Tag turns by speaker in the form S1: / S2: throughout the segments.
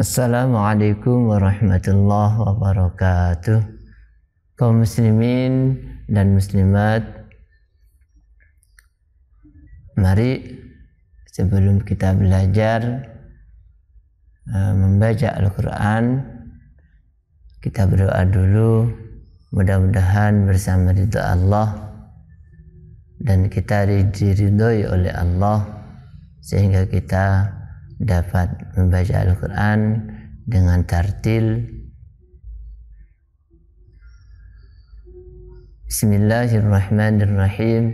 S1: Assalamualaikum warahmatullahi wabarakatuh. Kaum muslimin dan muslimat, mari sebelum kita belajar eh, membaca Al-Qur'an, kita berdoa dulu mudah-mudahan bersama ridha Allah dan kita diridhoi oleh Allah sehingga kita dapat membaca Al-Quran dengan tartil Bismillahirrahmanirrahim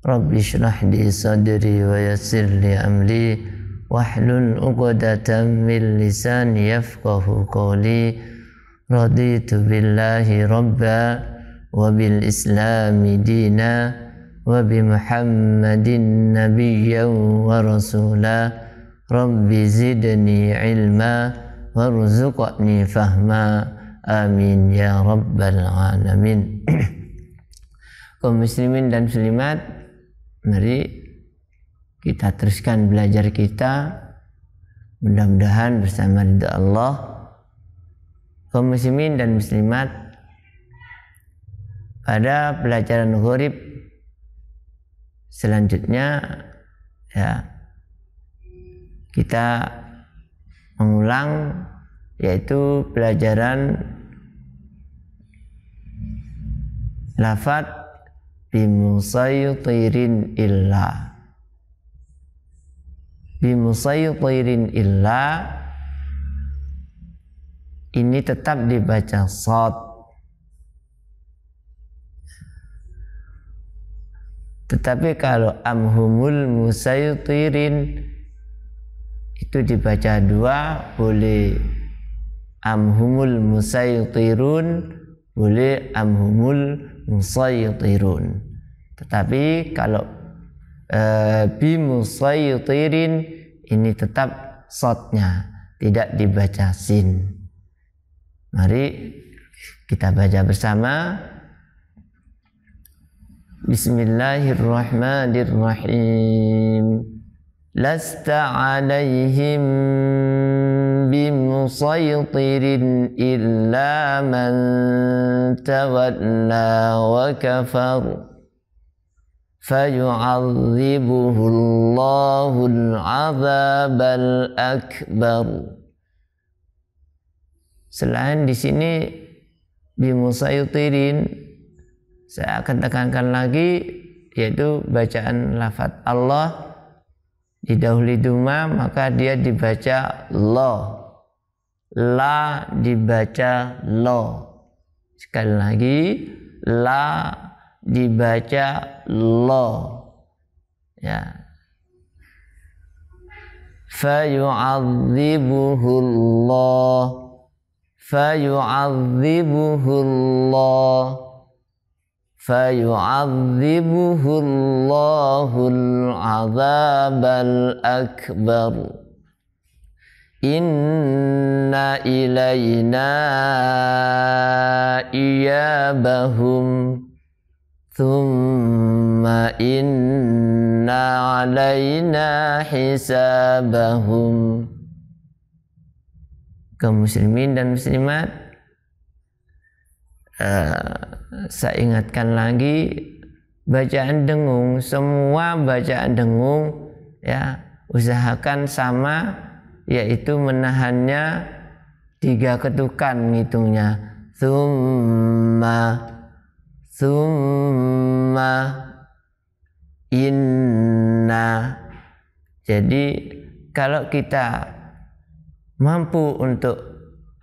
S1: Rabbi syrah li sadri wa yassir li amli wahlul uqdatan min lisani yafqahu qawli raditu billahi rabba wa bil islami dina wa bi Rabbi zidni ilma warzuqni fahma. Amin ya rabbal alamin. Kaum muslimin dan muslimat, mari kita teruskan belajar kita mudah-mudahan bersama ridha Allah kaum muslimin dan muslimat pada pelajaran ghorib selanjutnya ya kita mengulang yaitu pelajaran lafat bimusayyutirin illa bimusayyutirin illa ini tetap dibaca sot tetapi kalau amhumul musayyutirin itu dibaca dua boleh amhumul musaytirun boleh amhumul musaytirun tetapi kalau e, bi musaytirin ini tetap sotnya tidak dibaca sin mari kita baca bersama Bismillahirrahmanirrahim lasta alaihim بمسيطر illa man tawalla wa kafar فيعذبه الله العذاب الأكبر Selain di sini bimusayutirin saya akan tekankan lagi yaitu bacaan lafadz Allah didahului duma maka dia dibaca lo la dibaca lo sekali lagi la dibaca lo ya fayu'adzibuhullah fayu'adzibuhullah فيعذبه الله العذاب الأكبر إن إلينا إيابهم ثم إن علينا حسابهم كمسلمين dan muslimat Eh, saya ingatkan lagi bacaan dengung semua bacaan dengung ya usahakan sama yaitu menahannya tiga ketukan ngitungnya summa summa inna jadi kalau kita mampu untuk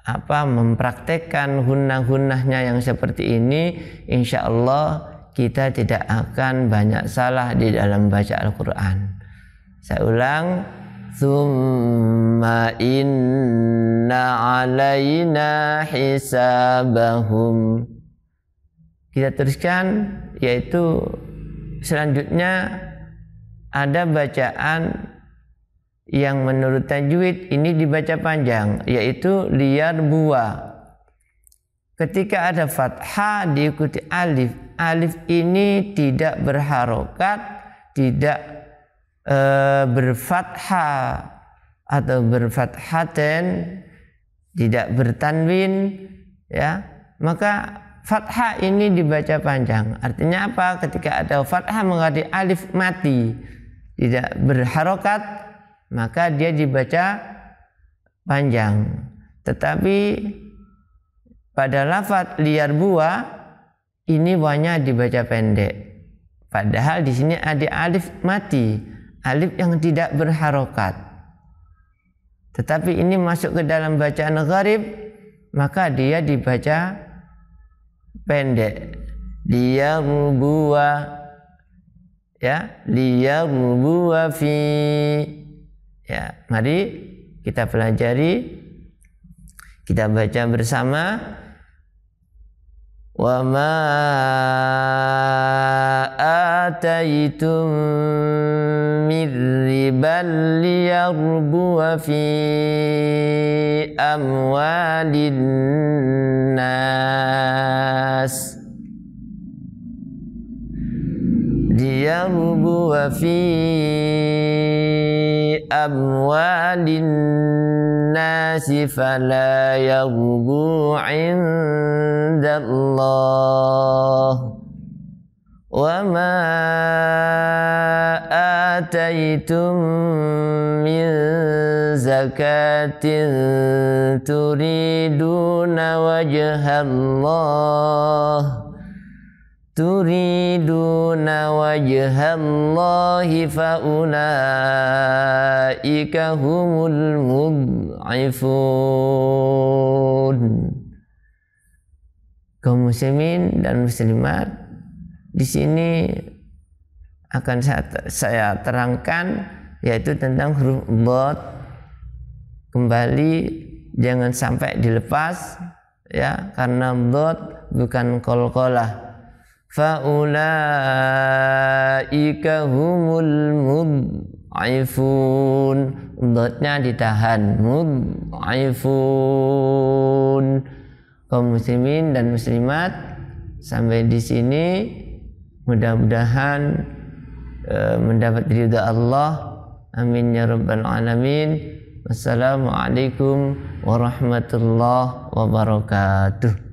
S1: apa mempraktekkan hunah-hunahnya yang seperti ini insya Allah kita tidak akan banyak salah di dalam baca Al-Quran saya ulang Thumma inna alaina hisabahum Kita teruskan yaitu selanjutnya ada bacaan yang menurut tajwid ini dibaca panjang yaitu liar buah ketika ada fathah diikuti alif alif ini tidak berharokat tidak e, berfathah atau berfathaten tidak bertanwin ya maka fathah ini dibaca panjang artinya apa ketika ada fathah mengganti alif mati tidak berharokat maka dia dibaca panjang. Tetapi pada lafat liar buah ini wanya dibaca pendek. Padahal di sini ada alif mati, alif yang tidak berharokat. Tetapi ini masuk ke dalam bacaan gharib, maka dia dibaca pendek. Liar buah ya, dia buah fi Ya, mari kita pelajari kita baca bersama wa ma ataitum min riban liyarbuwa fi amwalin nas liyarbuwa fi أموال الناس فلا يرجو عند الله وما آتيتم من زكاة تريدون وجه الله turiduna wajhallahi faulaika humul mud'ifun kaum muslimin dan muslimat di sini akan saya, saya terangkan yaitu tentang huruf bot kembali jangan sampai dilepas ya karena bot bukan kol-kolah faulaika humul mud'ifun dotnya ditahan mud'ifun kaum muslimin dan muslimat sampai di sini mudah-mudahan e, mendapat ridha Allah amin ya rabbal alamin Wassalamualaikum warahmatullahi wabarakatuh.